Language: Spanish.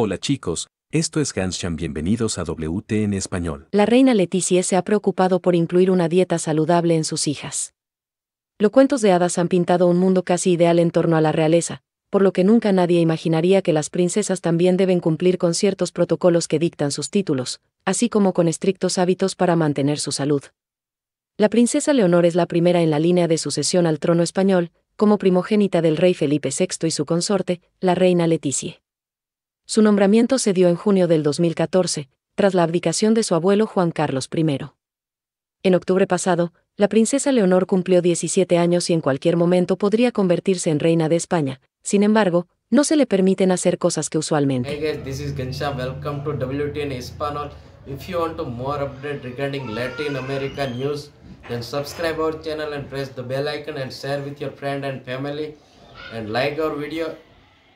Hola chicos, esto es Hanschan, bienvenidos a WT en español. La reina Leticia se ha preocupado por incluir una dieta saludable en sus hijas. Los cuentos de hadas han pintado un mundo casi ideal en torno a la realeza, por lo que nunca nadie imaginaría que las princesas también deben cumplir con ciertos protocolos que dictan sus títulos, así como con estrictos hábitos para mantener su salud. La princesa Leonor es la primera en la línea de sucesión al trono español, como primogénita del rey Felipe VI y su consorte, la reina Leticia. Su nombramiento se dio en junio del 2014, tras la abdicación de su abuelo Juan Carlos I. En octubre pasado, la princesa Leonor cumplió 17 años y en cualquier momento podría convertirse en reina de España, sin embargo, no se le permiten hacer cosas que usualmente. Hey guys, this is Welcome to WTN If you want to more update regarding Latin America news, then subscribe our channel and press the bell icon and share with your friend and family and like our video